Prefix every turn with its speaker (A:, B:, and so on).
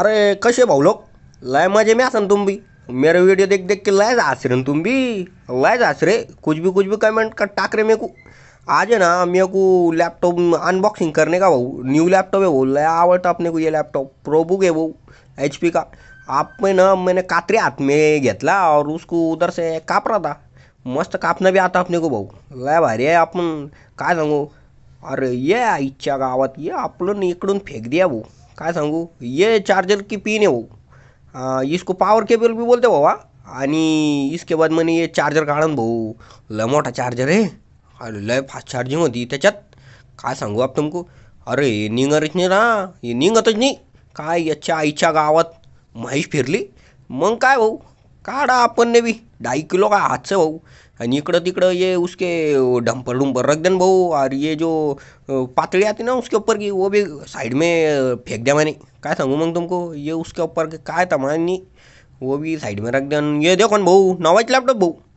A: अरे कसे भाऊ लोक लय मजे में आसन तुम भी मेरे वीडियो देख देख के लय जास रहे तुम लय रे कुछ भी कुछ भी कमेंट कर टाक रे मेकू आज है ना मेरे को लैपटॉप अनबॉक्सिंग करने का भाऊ न्यू लॅपटॉप है वो लय आवड़ता अपने को ये लैपटॉप प्रोबुक है वो एच पी का आप में ना मैंने कातरे हाथ में घेतला और उसको उधर से काप था मस्त कापना भी आता अपने को भाऊ लय भारी आहे आपण काय सांगू अरे ये इच्छा गावात ये ने इकडून फेक द्या भाऊ काय सांगू ये चार्जर की पिन आहे भाऊ इसको पावर केबल भी बोलते बाबा आणि इसके बाद म्हणे ये चार्जर काढन भाऊ लय मोठा चार्जर आहे अरे लय फास्ट चार्जिंग होती त्याच्यात काय सांगू आप तुमको अरे हे निघारच नाही ना हे निघतच नाही काय याच्या आईच्या गावात माहीत फिरली मग काय भाऊ काढा आपण बी ढाई किलो का हातचं भाऊ आणि इकडं तिकडं ये उसके डंपर डुम्पर रख देन भाऊ और ये जो पातड़ी आती ना उसके ऊपर की वो भी साइड में फेंक दिया मैंने काय सांगू मग तुमको ये उसके ऊपर काय था मैंने वो भी साइड में रख देन ये देखो भाऊ नवाच लैपटॉप भाऊ